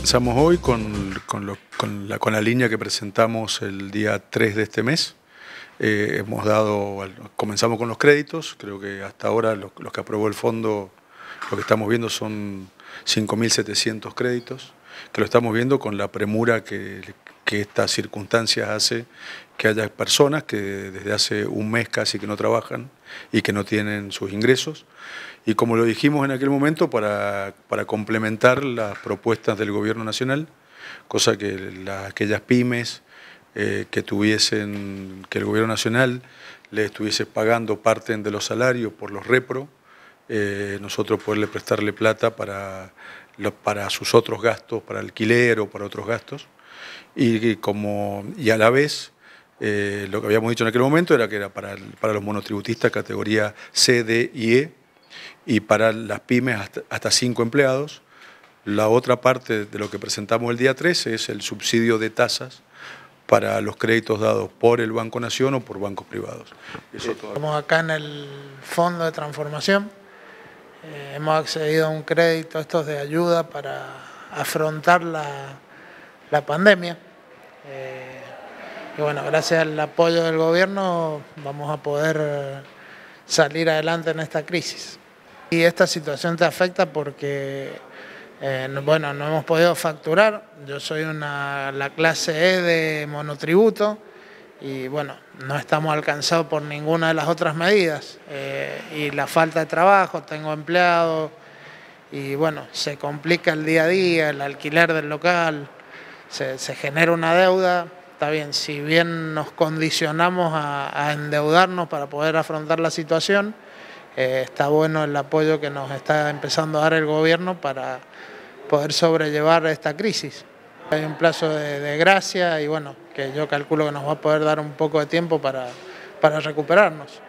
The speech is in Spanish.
Comenzamos hoy con, con, la, línea que presentamos el día 3 de este mes. Eh, hemos dado, comenzamos con los créditos, creo que hasta ahora los, los que aprobó el fondo, lo que estamos viendo son 5.700 créditos, que lo estamos viendo con la premura que, que estas circunstancias hace que haya personas que desde hace un mes casi que no trabajan y que no tienen sus ingresos. Y como lo dijimos en aquel momento, para, complementar las propuestas del Gobierno Nacional, cosa que aquellas pymes eh, que tuviesen, que el Gobierno Nacional le estuviese pagando parte de los salarios por los repro, eh, nosotros poderle prestarle plata para, para sus otros gastos, para alquiler o para otros gastos y, como, y a la vez eh, lo que habíamos dicho en aquel momento era que era para, para los monotributistas categoría C, D y E y para las pymes hasta, cinco empleados. La otra parte de lo que presentamos el día 13 es el subsidio de tasas para los créditos dados por el Banco Nación o por bancos privados. Eh, estamos acá en el Fondo de Transformación. Eh, hemos accedido a un crédito, estos de ayuda para afrontar la, la pandemia. Eh, y bueno, gracias al apoyo del gobierno vamos a poder salir adelante en esta crisis. Y esta situación te afecta porque, eh, bueno, no hemos podido facturar. Yo soy una, la clase E de monotributo y, bueno, no estamos alcanzados por ninguna de las otras medidas. Eh, y la falta de trabajo, tengo empleados y, bueno, se complica el día a día, el alquiler del local se, genera una deuda, está bien, si bien nos condicionamos a, endeudarnos para poder afrontar la situación, eh, está bueno el apoyo que nos está empezando a dar el gobierno para poder sobrellevar esta crisis. Hay un plazo de, de, gracia y bueno, que yo calculo que nos va a poder dar un poco de tiempo para, para recuperarnos.